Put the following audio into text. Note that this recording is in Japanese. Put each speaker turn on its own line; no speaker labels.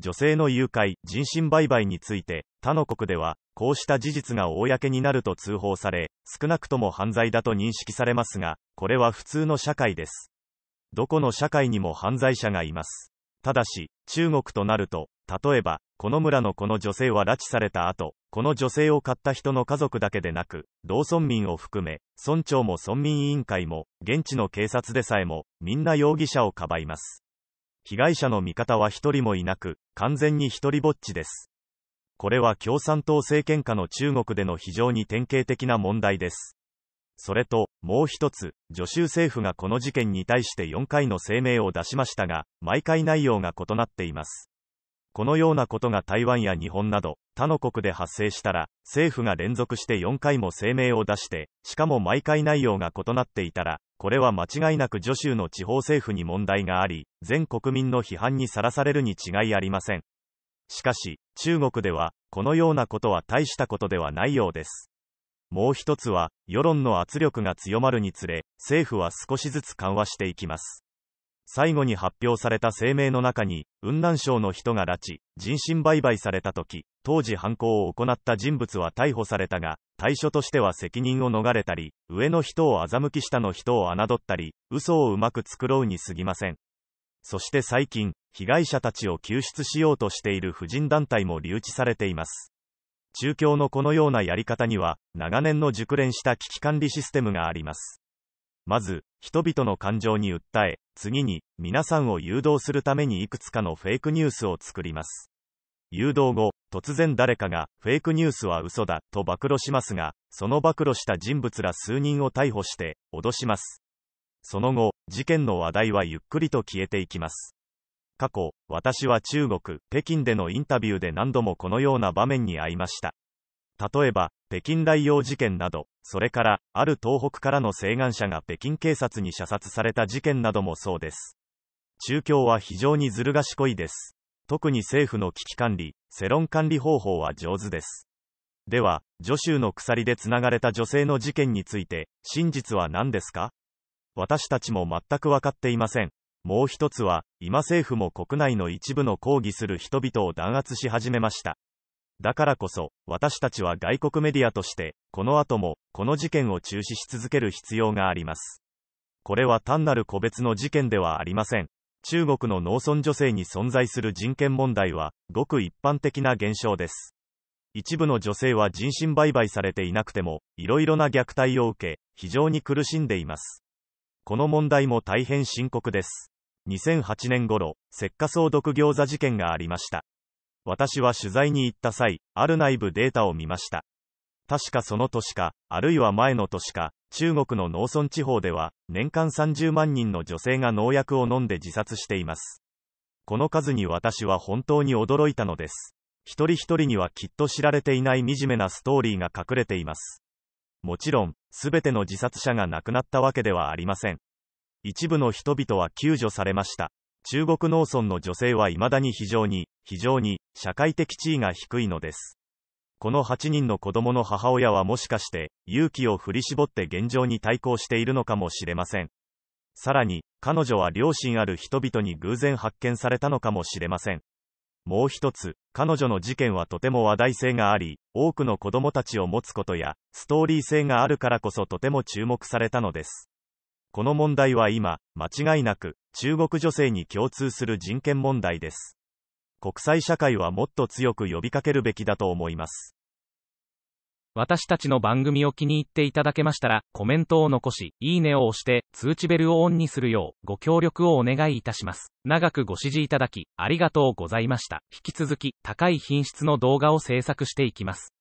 女性の誘拐、人身売買について、他の国では、こうした事実が公になると通報され、少なくとも犯罪だと認識されますが、これは普通の社会です。どこの社会にも犯罪者がいます。ただし、中国となると、例えば、この村のこの女性は拉致された後、この女性を買った人の家族だけでなく、同村民を含め、村長も村民委員会も、現地の警察でさえも、みんな容疑者をかばいます。被害者の味方は一人もいなく、完全に一人ぼっちです。これは共産党政権下の中国での非常に典型的な問題です。それと、もう一つ、助州政府がこの事件に対して4回の声明を出しましたが、毎回内容が異なっています。このようなことが台湾や日本など、他の国で発生したら、政府が連続して4回も声明を出して、しかも毎回内容が異なっていたら、これは間違いなく助州の地方政府に問題があり、全国民の批判にさらされるに違いありません。しかし、中国では、このようなことは大したことではないようです。もう一つは、世論の圧力が強まるにつれ、政府は少しずつ緩和していきます。最後に発表された声明の中に、雲南省の人が拉致、人身売買された時、当時犯行を行った人物は逮捕されたが、対処としては責任を逃れたり、上の人を欺き下の人を侮ったり、嘘をうまく作ろうにすぎません。そして最近、被害者たちを救出しようとしている婦人団体も留置されています。中共のこのようなやり方には、長年の熟練した危機管理システムがあります。まず、人々の感情に訴え、次に、皆さんを誘導するためにいくつかのフェイクニュースを作ります。誘導後、突然誰かが、フェイクニュースは嘘だ、と暴露しますが、その暴露した人物ら数人を逮捕して、脅します。その後、事件の話題はゆっくりと消えていきます。過去、私は中国、北京でのインタビューで何度もこのような場面に遭いました。例えば、北京大用事件など、それから、ある東北からの請願者が北京警察に射殺された事件などもそうです。中共は非常にずる賢いです。特に政府の危機管理、世論管理方法は上手です。では、助州の鎖でつながれた女性の事件について、真実は何ですか私たちも全く分かっていません。もう一つは、今政府も国内の一部の抗議する人々を弾圧し始めました。だからこそ、私たちは外国メディアとして、この後も、この事件を中止し続ける必要があります。これは単なる個別の事件ではありません。中国の農村女性に存在する人権問題は、ごく一般的な現象です。一部の女性は人身売買されていなくても、いろいろな虐待を受け、非常に苦しんでいます。この問題も大変深刻です。2008年頃、石化総毒餃子事件がありました。私は取材に行った際、ある内部データを見ました。確かその年か、あるいは前の年か、中国の農村地方では、年間30万人の女性が農薬を飲んで自殺しています。この数に私は本当に驚いたのです。一人一人にはきっと知られていない惨めなストーリーが隠れています。もちろん、すべての自殺者が亡くなったわけではありません。一部の人々は救助されました。中国農村の女性はいまだに非常に、非常に、社会的地位が低いのです。この8人の子供の母親はもしかして、勇気を振り絞って現状に対抗しているのかもしれません。さらに、彼女は良心ある人々に偶然発見されたのかもしれません。もう一つ、彼女の事件はとても話題性があり、多くの子供たちを持つことや、ストーリー性があるからこそとても注目されたのです。この問題は今、間違いなく、中国女性に共通する人権問題です。国際社会はもっと強く呼びかけるべきだと思います。私たちの番組を気に入っていただけましたら、コメントを残し、いいねを押して、通知ベルをオンにするよう、ご協力をお願いいたします。長くご支持いただき、ありがとうございました。引き続き、高い品質の動画を制作していきます。